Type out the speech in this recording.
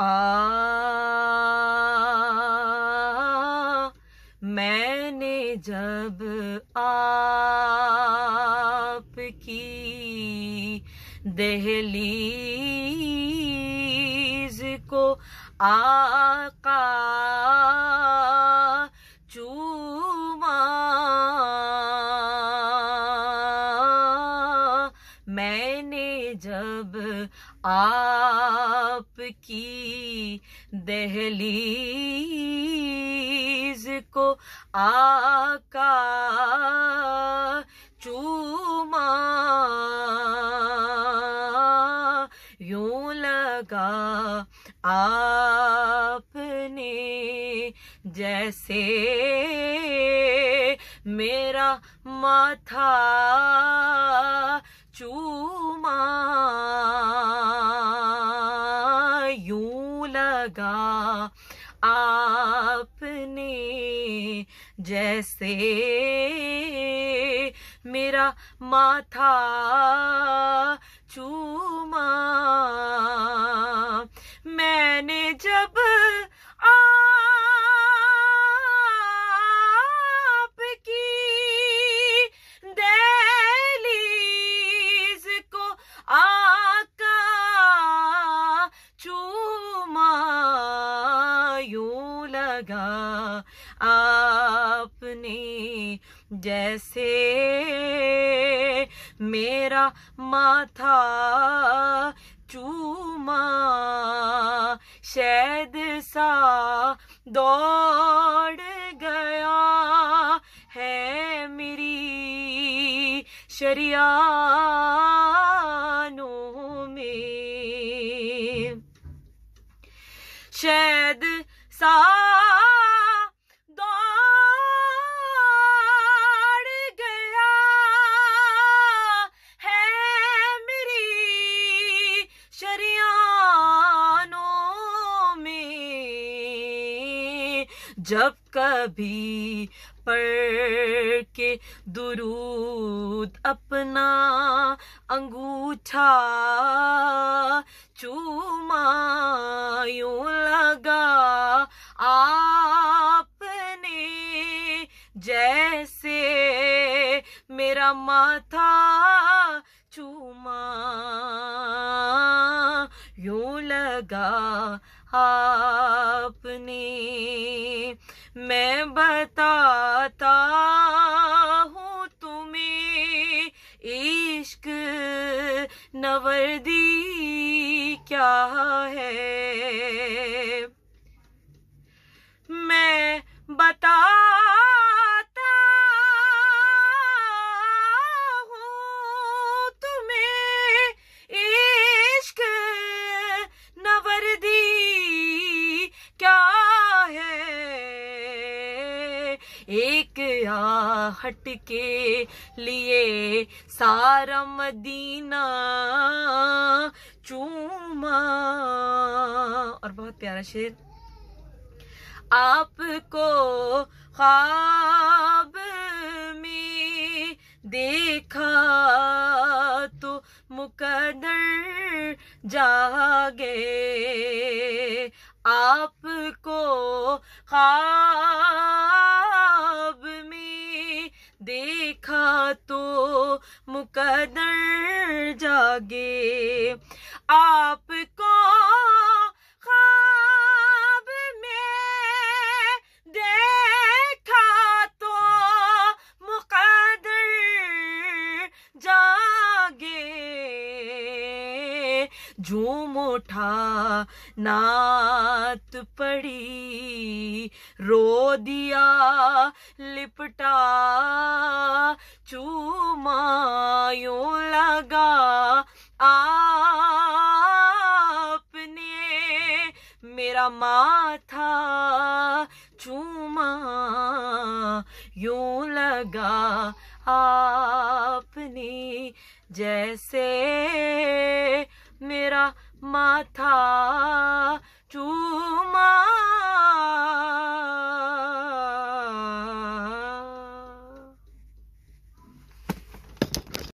आ मैंने जब आपकी दहलीज को आका अब आपकी दहलीज को आका चूमा यूं लगा आपने जैसे मेरा माथा लगा आपने जैसे मेरा माथा चूमा लगा आपने जैसे मेरा माथा चूमा शायद सा दौड़ गया है मेरी शरियानों में शायद है मेरी शरियानों में जब कभी पढ़ के दुरूद अपना अंगूठा चूमा यूं जैसे मेरा माथा चूमा यू लगा आपने मैं बताता हूँ तुम्हें इश्क नवर्दी क्या है हट के लिए सारा मदीना चूमा और बहुत प्यारा शेर आपको ख्वाब में देखा तो मुकदर जागे आपको ख्वाब तो मुकदर जागे आपको ख्वाब में देखा तो मुकदर जागे झूम उठा नात पड़ी रो दिया लिपटा चूमा लगा आपने मेरा माथा चूमा यू लगा आपने जैसे मेरा माथा